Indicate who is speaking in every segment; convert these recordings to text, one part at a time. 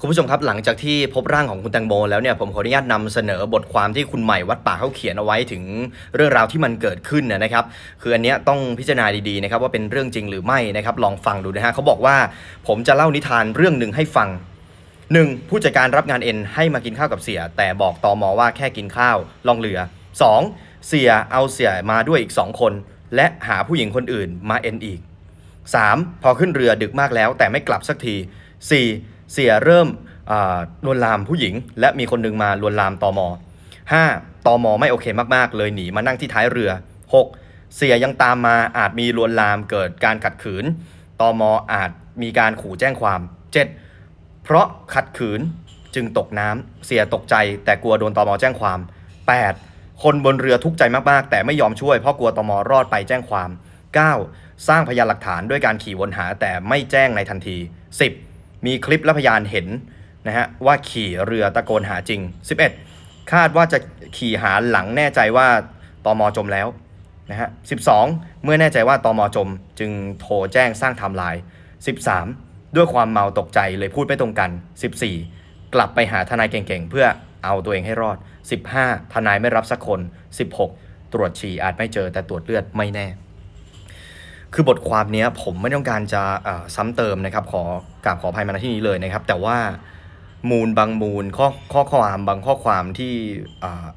Speaker 1: คุณผู้ชมครับหลังจากที่พบร่างของคุณแตงโมแล้วเนี่ยผมขออนุญาตนำเสนอบทความที่คุณใหม่วัดป่าเขาเขียนเอาไว้ถึงเรื่องราวที่มันเกิดขึ้นนะครับคืออันนี้ต้องพิจารณาดีๆนะครับว่าเป็นเรื่องจริงหรือไม่นะครับลองฟังดูนะฮะเขาบอกว่าผมจะเล่านิทานเรื่องหนึ่งให้ฟังหนึ่งผู้จัดการรับงานเอ็นให้มากินข้าวกับเสียแต่บอกตอมอว่าแค่กินข้าวลองเหลือ 2. เสียเอาเสียมาด้วยอีก 2 คน และหาผู้หญิงคนอื่นมาเอ็นอีก 3. พอขึ้นเรือดึกมากแล้ว แต่ไม่กลับสักที 4. เสียเริ่มลวนลามผู้หญิง และมีคนนึงมาลวนลามตอมอ 5. ตอมอไม่โอเคมากๆ เลยหนีมานั่งที่ท้ายเรือ 6. เสียยังตามมาอาจมีลวนลามเกิดการขัดขืนตอมออาจมีการขู่แจ้งความ 7. เพราะขัดขืนจึงตกน้ำ เสียตกใจ แต่กลัวโดนตอมอแจ้งความ 8. คนบนเรือทุกใจมากๆ แต่ไม่ยอมช่วย เพราะกลัวตอมอรอดไปแจ้งความ 9. สร้างพยานหลักฐานด้วยการขี่วนหาแต่ไม่แจ้งในทันที 10. มีคลิปและพยานเห็นนะฮะว่าขี่เรือตะโกนหาจริง 11 คาดว่าจะขี่หาหลังแน่ใจว่าตอมอจมแล้วนะฮะ 12 เมื่อแน่ใจว่าตอมอจม จึงโทรแจ้งสร้างทำลาย 13 ด้วยความเมาตกใจเลยพูดไม่ตรงกัน 14 กลับไปหาทนายเก่งๆเพื่อเอาตัวเองให้รอด 15 ทนายไม่รับสักคน 16 ตรวจฉี่อาจไม่เจอแต่ตรวจเลือดไม่แน่คือบทความนี้ผมไม่ต้องการจะซ้ำเติมนะครับขอกราบขออภัยมาณที่นี้เลยนะครับ แต่ว่ามูลบางมูลข้อข้อความบางข้อความที่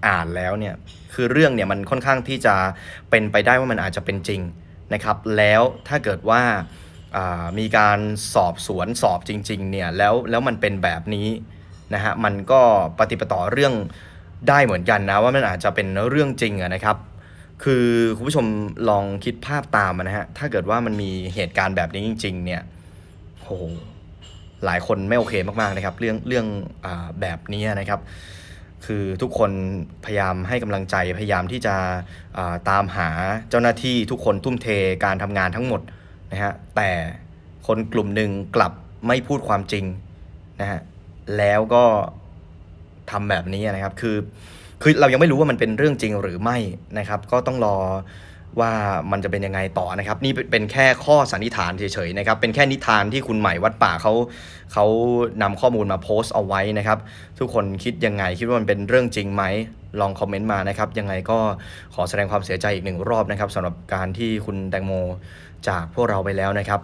Speaker 1: อ่านแล้วเนี่ยคือเรื่องเนี่ยมันค่อนข้างที่จะเป็นไปได้ว่ามันอาจจะเป็นจริงนะครับ แล้วถ้าเกิดว่ามีการสอบสวนสอบจริงๆเนี่ยแล้วแล้วมันเป็นแบบนี้นะฮะมันก็ปฏิปต่อเรื่องได้เหมือนกันนะว่ามันอาจจะเป็นเรื่องจริงนะครับคือ คุณผู้ชมลองคิดภาพตามนะฮะถ้าเกิดว่ามันมีเหตุการณ์แบบนี้ จริงๆเนี่ยโหหลายคนไม่โอเคมากๆนะครับ เรื่องเรื่องอแบบนี้นะครับคือทุกคนพยายามให้กำลังใจ พยายามที่จะตามหาเจ้าหน้าที่ทุกคนทุ่มเทการทำงานทั้งหมดนะฮะแต่คนกลุ่มหนึ่งกลับไม่พูดความจริงนะฮะแล้วก็ทำแบบนี้นะครับคือคือเรายังไม่รู้ว่ามันเป็นเรื่องจริงหรือไม่นะครับ ก็ต้องรอว่ามันจะเป็นยังไงต่อนะครับ นี่เป็นแค่ข้อสันนิษฐานเฉยๆนะครับเป็นแค่นิทานที่คุณใหม่วัดป่าเขาเขานำข้อมูลมาโพสต์เอาไว้นะครับ ทุกคนคิดยังไง คิดว่ามันเป็นเรื่องจริงไหมลองคอมเมนต์มานะครับ ยังไงก็ขอแสดงความเสียใจอีกหนึ่งรอบนะครับสำหรับการที่คุณแตงโมจากพวกเราไปแล้วนะครับ